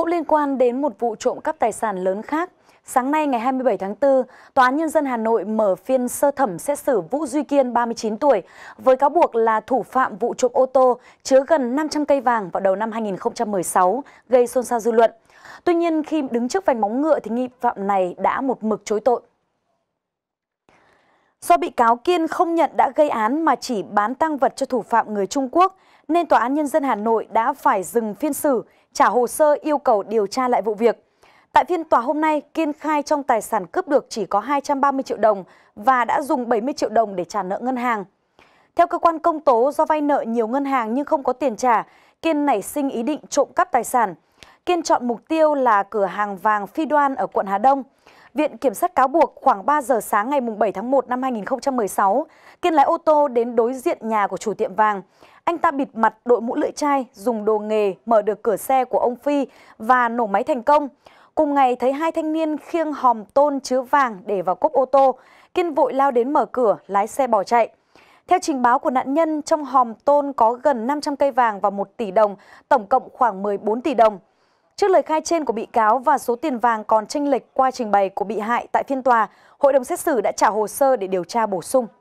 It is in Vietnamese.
Cũng liên quan đến một vụ trộm cắp tài sản lớn khác, sáng nay ngày 27 tháng 4, Tòa án Nhân dân Hà Nội mở phiên sơ thẩm xét xử Vũ Duy Kiên 39 tuổi với cáo buộc là thủ phạm vụ trộm ô tô chứa gần 500 cây vàng vào đầu năm 2016 gây xôn xao dư luận. Tuy nhiên khi đứng trước vành móng ngựa thì nghi phạm này đã một mực chối tội. Do bị cáo Kiên không nhận đã gây án mà chỉ bán tăng vật cho thủ phạm người Trung Quốc, nên Tòa án Nhân dân Hà Nội đã phải dừng phiên xử, trả hồ sơ yêu cầu điều tra lại vụ việc. Tại phiên tòa hôm nay, Kiên khai trong tài sản cướp được chỉ có 230 triệu đồng và đã dùng 70 triệu đồng để trả nợ ngân hàng. Theo cơ quan công tố, do vay nợ nhiều ngân hàng nhưng không có tiền trả, Kiên nảy sinh ý định trộm cắp tài sản – Kiên chọn mục tiêu là cửa hàng vàng Phi Đoan ở quận Hà Đông. Viện Kiểm sát cáo buộc khoảng 3 giờ sáng ngày 7 tháng 1 năm 2016, Kiên lái ô tô đến đối diện nhà của chủ tiệm vàng. Anh ta bịt mặt đội mũ lưỡi chai, dùng đồ nghề mở được cửa xe của ông Phi và nổ máy thành công. Cùng ngày thấy hai thanh niên khiêng hòm tôn chứa vàng để vào cốp ô tô. Kiên vội lao đến mở cửa, lái xe bỏ chạy. Theo trình báo của nạn nhân, trong hòm tôn có gần 500 cây vàng và 1 tỷ đồng, tổng cộng khoảng 14 tỷ đồng. Trước lời khai trên của bị cáo và số tiền vàng còn tranh lệch qua trình bày của bị hại tại phiên tòa, hội đồng xét xử đã trả hồ sơ để điều tra bổ sung.